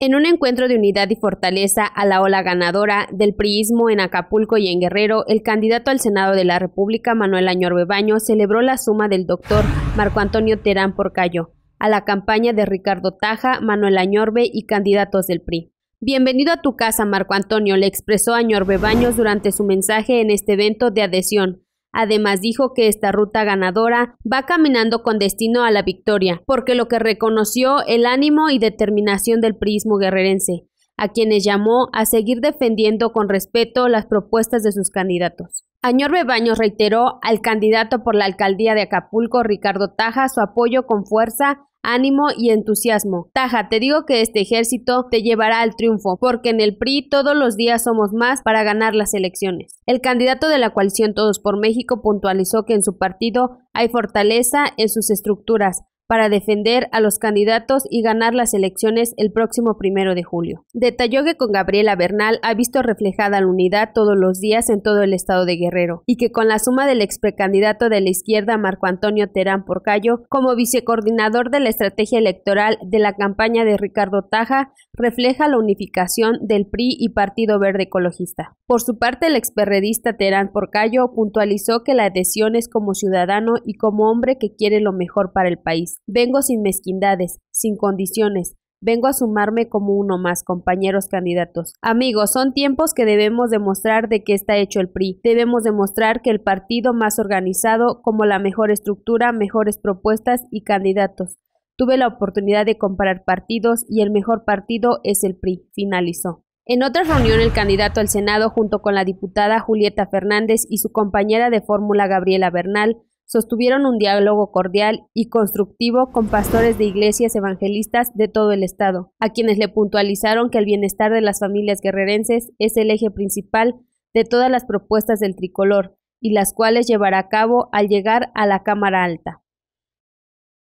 En un encuentro de unidad y fortaleza a la ola ganadora del priismo en Acapulco y en Guerrero, el candidato al Senado de la República, Manuel Añorbe Baños, celebró la suma del doctor Marco Antonio Terán Porcayo a la campaña de Ricardo Taja, Manuel Añorbe y candidatos del PRI. Bienvenido a tu casa, Marco Antonio, le expresó Añorbe Baños durante su mensaje en este evento de adhesión Además dijo que esta ruta ganadora va caminando con destino a la victoria, porque lo que reconoció el ánimo y determinación del prismo guerrerense, a quienes llamó a seguir defendiendo con respeto las propuestas de sus candidatos. Añorbe Baños reiteró al candidato por la alcaldía de Acapulco, Ricardo Taja, su apoyo con fuerza ánimo y entusiasmo. Taja, te digo que este ejército te llevará al triunfo, porque en el PRI todos los días somos más para ganar las elecciones. El candidato de la coalición Todos por México puntualizó que en su partido hay fortaleza en sus estructuras, para defender a los candidatos y ganar las elecciones el próximo primero de julio. Detalló que con Gabriela Bernal ha visto reflejada la unidad todos los días en todo el estado de Guerrero y que con la suma del ex precandidato de la izquierda Marco Antonio Terán Porcayo como vicecoordinador de la estrategia electoral de la campaña de Ricardo Taja refleja la unificación del PRI y Partido Verde Ecologista. Por su parte, el experredista Terán Porcayo puntualizó que la adhesión es como ciudadano y como hombre que quiere lo mejor para el país. Vengo sin mezquindades, sin condiciones, Vengo a sumarme como uno más, compañeros candidatos. Amigos, son tiempos que debemos demostrar de qué está hecho el PRI. Debemos demostrar que el partido más organizado, como la mejor estructura, mejores propuestas y candidatos. Tuve la oportunidad de comparar partidos y el mejor partido es el PRI, finalizó. En otra reunión, el candidato al Senado, junto con la diputada Julieta Fernández y su compañera de fórmula Gabriela Bernal, sostuvieron un diálogo cordial y constructivo con pastores de iglesias evangelistas de todo el estado, a quienes le puntualizaron que el bienestar de las familias guerrerenses es el eje principal de todas las propuestas del tricolor, y las cuales llevará a cabo al llegar a la Cámara Alta.